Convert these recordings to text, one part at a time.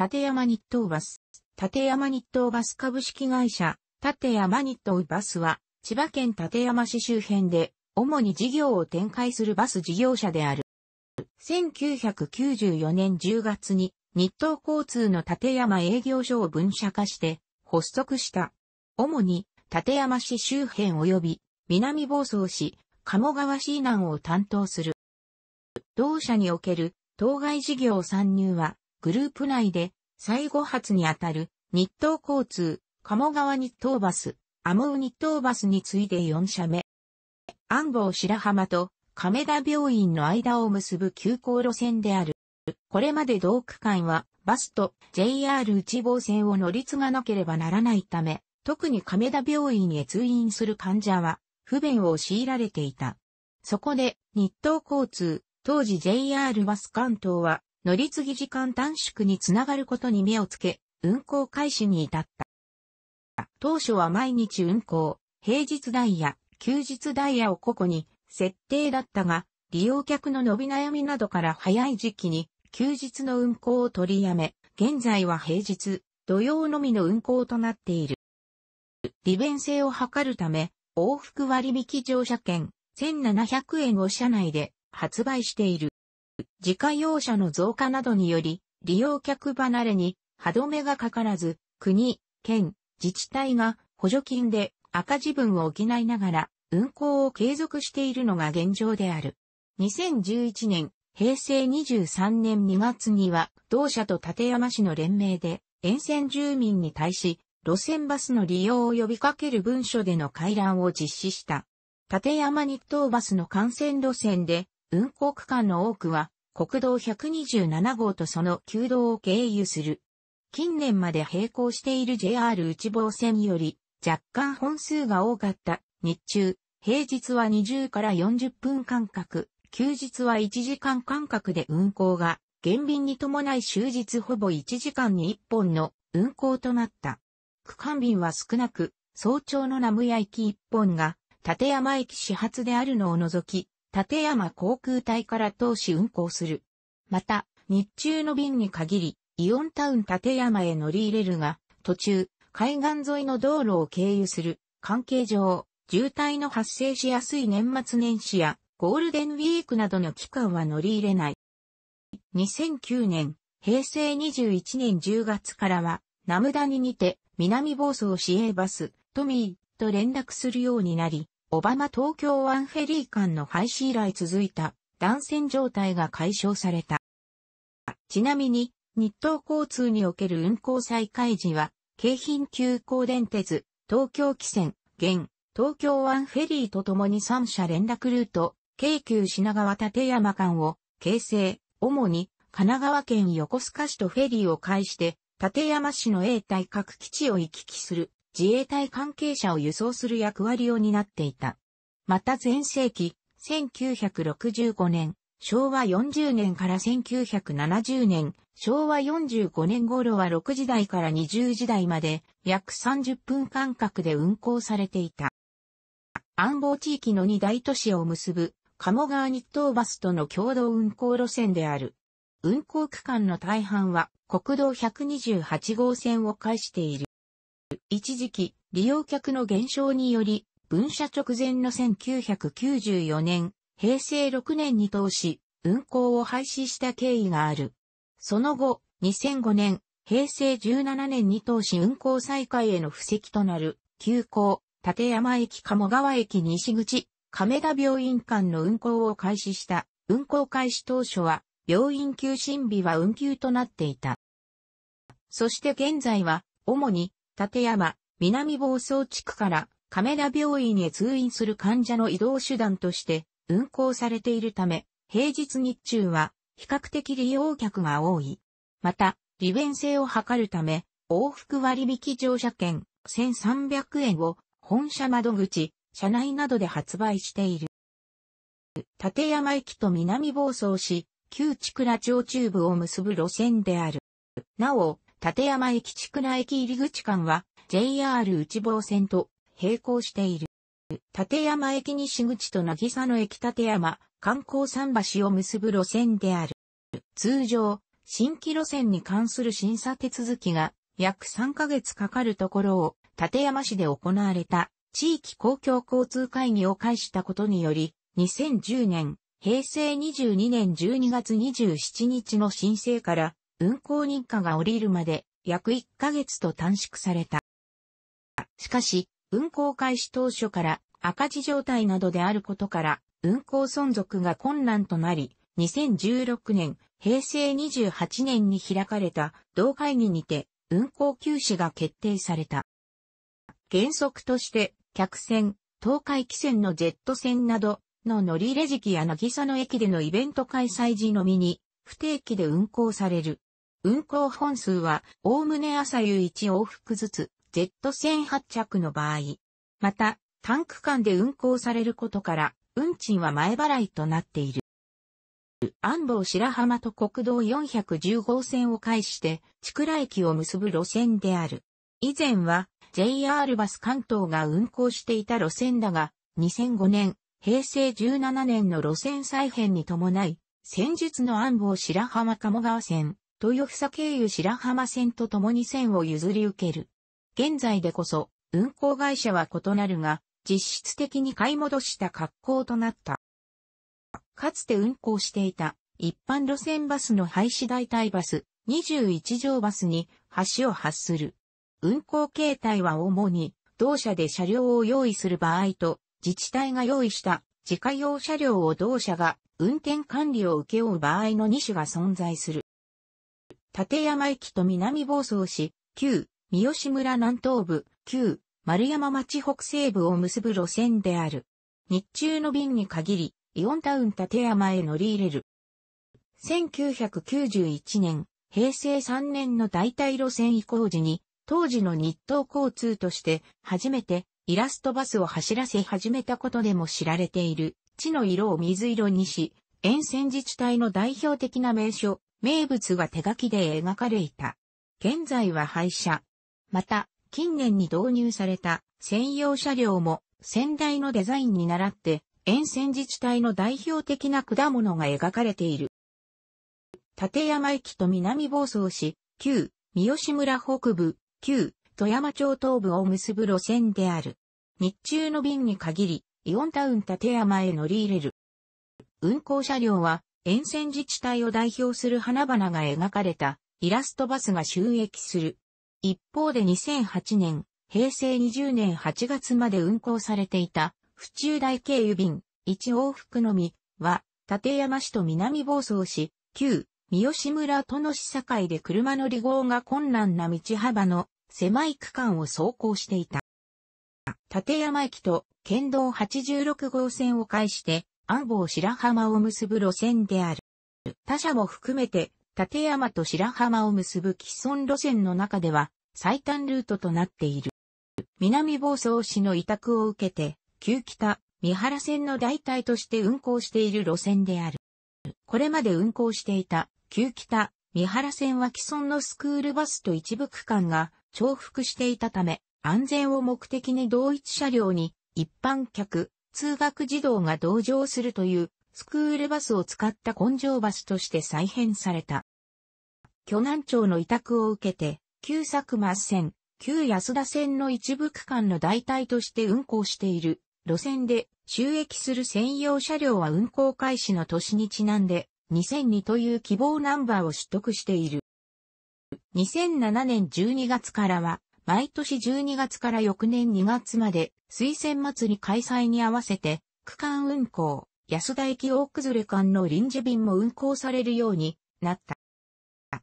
立山日東バス。立山日東バス株式会社、立山日東バスは、千葉県立山市周辺で、主に事業を展開するバス事業者である。1994年10月に、日東交通の立山営業所を分社化して、発足した。主に、立山市周辺及び、南房総市、鴨川市南を担当する。同社における、当該事業参入は、グループ内で最後発にあたる日東交通、鴨川日東バス、アモウ日東バスに次いで4社目。安房白浜と亀田病院の間を結ぶ急行路線である。これまで同区間はバスと JR 内房線を乗り継がなければならないため、特に亀田病院へ通院する患者は不便を強いられていた。そこで日東交通、当時 JR バス関東は乗り継ぎ時間短縮につながることに目をつけ、運行開始に至った。当初は毎日運行、平日ダイヤ、休日ダイヤを個々に設定だったが、利用客の伸び悩みなどから早い時期に休日の運行を取りやめ、現在は平日、土曜のみの運行となっている。利便性を図るため、往復割引乗車券1700円を車内で発売している。自家用車の増加などにより、利用客離れに歯止めがかからず、国、県、自治体が補助金で赤字分を補いながら運行を継続しているのが現状である。2011年、平成23年2月には、同社と立山市の連名で、沿線住民に対し、路線バスの利用を呼びかける文書での回覧を実施した。立山日東バスの幹線路線で、運行区間の多くは、国道127号とその旧道を経由する。近年まで並行している JR 内房線より、若干本数が多かった日中、平日は20から40分間隔、休日は1時間間隔で運行が、減便に伴い終日ほぼ1時間に1本の運行となった。区間便は少なく、早朝の名古屋駅1本が、立山駅始発であるのを除き、立山航空隊から当資運航する。また、日中の便に限り、イオンタウン立山へ乗り入れるが、途中、海岸沿いの道路を経由する、関係上、渋滞の発生しやすい年末年始や、ゴールデンウィークなどの期間は乗り入れない。2009年、平成21年10月からは、ナムダニにて、南房総市営バス、トミーと連絡するようになり、オバマ東京湾フェリー間の廃止以来続いた断線状態が解消された。ちなみに、日東交通における運行再開時は、京浜急行電鉄、東京汽船、現、東京湾フェリーとともに3社連絡ルート、京急品川立山間を、京成、主に、神奈川県横須賀市とフェリーを介して、立山市の永代各基地を行き来する自衛隊関係者を輸送する役割を担っていた。また前世紀、1965年、昭和40年から1970年、昭和45年頃は6時台から20時台まで約30分間隔で運行されていた。安号地域の2大都市を結ぶ鴨川日東バスとの共同運行路線である。運行区間の大半は国道128号線を介している。一時期、利用客の減少により、分社直前の1994年、平成6年に通し、運行を廃止した経緯がある。その後、2005年、平成17年に通し運行再開への布石となる、急行、立山駅鴨川駅西口、亀田病院間の運行を開始した。運行開始当初は、病院休診日は運休となっていた。そして現在は、主に立山、南房総地区から亀田病院へ通院する患者の移動手段として運行されているため、平日日中は比較的利用客が多い。また、利便性を図るため、往復割引乗車券1300円を本社窓口、車内などで発売している。立山駅と南房総市、旧地倉町中部を結ぶ路線である。なお、立山駅地内駅入口間は JR 内房線と並行している。立山駅西口と渚の駅立山、観光桟橋を結ぶ路線である。通常、新規路線に関する審査手続きが約3ヶ月かかるところを立山市で行われた地域公共交通会議を介したことにより、2010年、平成22年12月27日の申請から運行認可が降りるまで約1ヶ月と短縮された。しかし、運行開始当初から赤字状態などであることから、運行存続が困難となり、2016年、平成28年に開かれた同会議にて運行休止が決定された。原則として、客船、東海汽船のジェット船などの乗り入れ時期や渚の駅でのイベント開催時のみに、不定期で運行される。運行本数は、おおむね朝夕1往復ずつ、Z 線発着の場合。また、タンク間で運行されることから、運賃は前払いとなっている。安房白浜と国道410号線を介して、千倉駅を結ぶ路線である。以前は、JR バス関東が運行していた路線だが、2005年、平成17年の路線再編に伴い、先日の安房白浜鴨川線、豊房経由白浜線と共に線を譲り受ける。現在でこそ、運行会社は異なるが、実質的に買い戻した格好となった。かつて運行していた一般路線バスの廃止代替バス21条バスに橋を発する。運行形態は主に同社で車両を用意する場合と自治体が用意した自家用車両を同社が運転管理を請け負う場合の2種が存在する。立山駅と南房総市、旧、三好村南東部、旧、丸山町北西部を結ぶ路線である。日中の便に限り、イオンタウン立山へ乗り入れる。1991年、平成3年の代替路線移行時に、当時の日東交通として初めてイラストバスを走らせ始めたことでも知られている、地の色を水色にし、沿線自治体の代表的な名所、名物は手書きで描かれいた。現在は廃車。また、近年に導入された専用車両も先代のデザインに倣って沿線自治体の代表的な果物が描かれている。立山駅と南房総市、旧、三好村北部、旧、富山町東部を結ぶ路線である。日中の便に限り、イオンタウン立山へ乗り入れる。運行車両は沿線自治体を代表する花々が描かれたイラストバスが収益する。一方で2008年、平成20年8月まで運行されていた、府中大経由便、1往復のみ、は、立山市と南房総市、旧、三好村との市境で車の離合が困難な道幅の狭い区間を走行していた。立山駅と県道86号線を介して安房白浜を結ぶ路線である。他社も含めて、立山と白浜を結ぶ既存路線の中では、最短ルートとなっている。南房総市の委託を受けて、旧北、三原線の代替として運行している路線である。これまで運行していた、旧北、三原線は既存のスクールバスと一部区間が重複していたため、安全を目的に同一車両に一般客、通学児童が同乗するというスクールバスを使った根性バスとして再編された。巨南町の委託を受けて、旧佐久間線、旧安田線の一部区間の代替として運行している路線で収益する専用車両は運行開始の年にちなんで2002という希望ナンバーを取得している。2007年12月からは毎年12月から翌年2月まで、推薦祭り開催に合わせて、区間運行、安田駅大崩れ間の臨時便も運行されるようになった。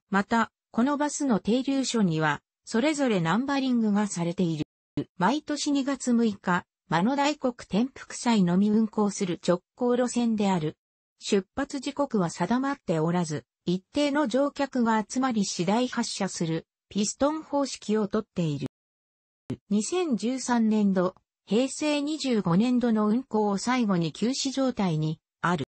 また、このバスの停留所には、それぞれナンバリングがされている。毎年2月6日、真野大国転覆祭のみ運行する直行路線である。出発時刻は定まっておらず、一定の乗客が集まり次第発車するピストン方式をとっている。2013年度、平成25年度の運行を最後に休止状態にある。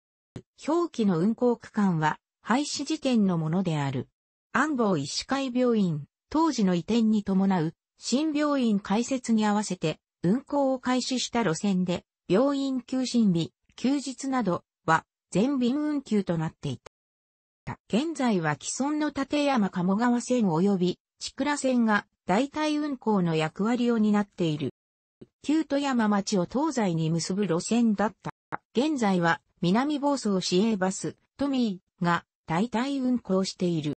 表記の運行区間は廃止時点のものである。安房医師会病院、当時の移転に伴う新病院開設に合わせて運行を開始した路線で病院休診日、休日などは全便運休となっていた。。現在は既存の立山鴨川線及び、千倉線が代替運行の役割を担っている。旧富山町を東西に結ぶ路線だった。現在は南房総市営バス、トミーが代替運行している。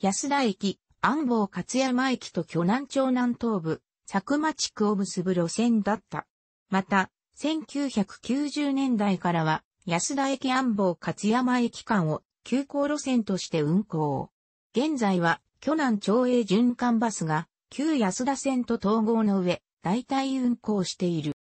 安田駅、安房勝山駅と巨南町南東部、佐久間地区を結ぶ路線だった。また、1990年代からは安田駅安房勝山駅間を急行路線として運行。現在は、巨南町営循環バスが、旧安田線と統合の上、代替運行している。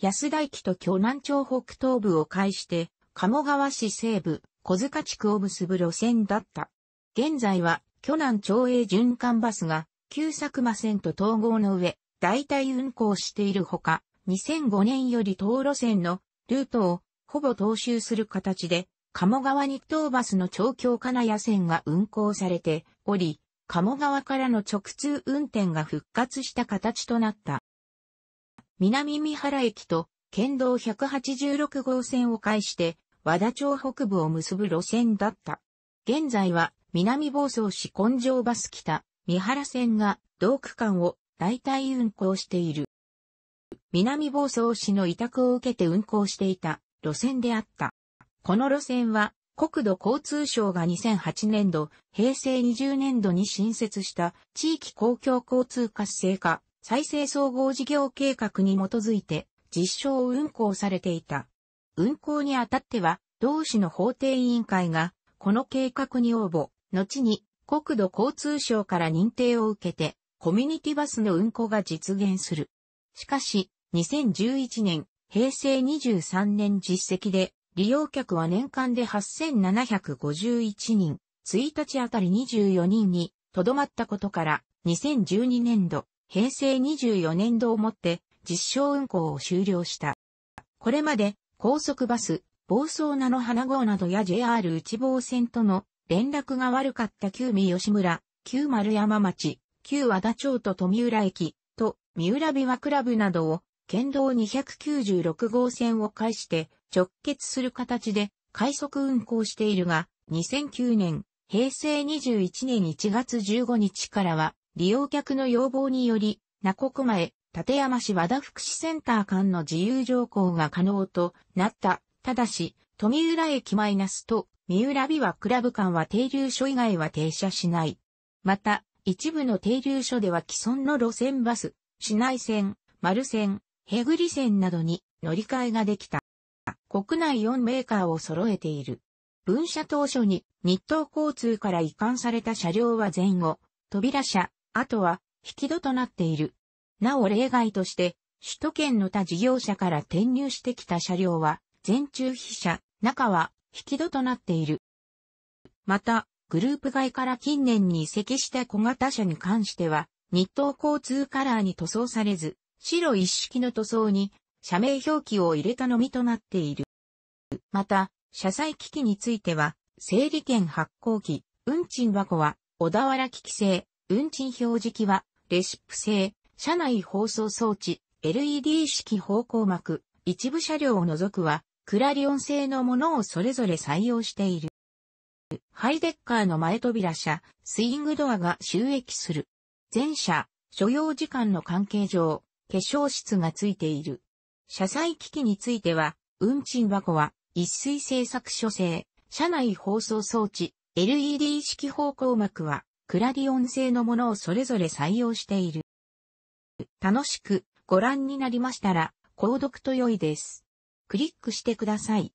安田駅と巨南町北東部を介して、鴨川市西部、小塚地区を結ぶ路線だった。現在は、巨南町営循環バスが、旧佐久間線と統合の上、代替運行しているほか、2005年より東路線のルートをほぼ踏襲する形で鴨川日東バスの長京金谷線が運行されており、鴨川からの直通運転が復活した形となった。南三原駅と県道186号線を介して和田町北部を結ぶ路線だった。現在は南房総市根性バス北三原線が同区間を代替運行している。南房総市の委託を受けて運行していた路線であった。この路線は、国土交通省が2008年度、平成20年度に新設した地域公共交通活性化再生総合事業計画に基づいて実証運行されていた。運行にあたっては、同市の法定委員会が、この計画に応募、後に国土交通省から認定を受けて、コミュニティバスの運行が実現する。しかし、2011年、平成23年実績で、利用客は年間で8751人、1日あたり24人にとどまったことから、2012年度、平成24年度をもって実証運行を終了した。これまで高速バス、房総菜の花号などや JR 内房線との連絡が悪かった旧三吉村、旧丸山町、旧和田町と富浦駅と三浦琵琶クラブなどを県道296号線を介して直結する形で快速運行しているが、2009年、平成21年1月15日からは、利用客の要望により、名古駒前立山市和田福祉センター間の自由乗降が可能となった。ただし、富浦駅マイナスと、三浦美和クラブ間は停留所以外は停車しない。また、一部の停留所では既存の路線バス、市内線、丸線、ヘグリ線などに乗り換えができた。国内4メーカーを揃えている。分社当初に日東交通から移管された車両は前後、扉車、あとは引き戸となっている。なお例外として、首都圏の他事業者から転入してきた車両は、全中飛車、中は引き戸となっている。また、グループ外から近年に移籍した小型車に関しては、日東交通カラーに塗装されず、白一式の塗装に社名表記を入れたのみとなっている。また、車載機器については、整理券発行機、運賃箱は小田原機器製、運賃表示機はレシップ製、車内放送装置、LED 式方向膜、一部車両を除くは、クラリオン製のものをそれぞれ採用している。ハイデッカーの前扉車、スイングドアが収益する。全車、所要時間の関係上、化粧室がついている。車載機器については、運賃箱は、一水製作所製、車内放送装置、LED 式方向幕は、クラディオン製のものをそれぞれ採用している。楽しくご覧になりましたら、購読と良いです。クリックしてください。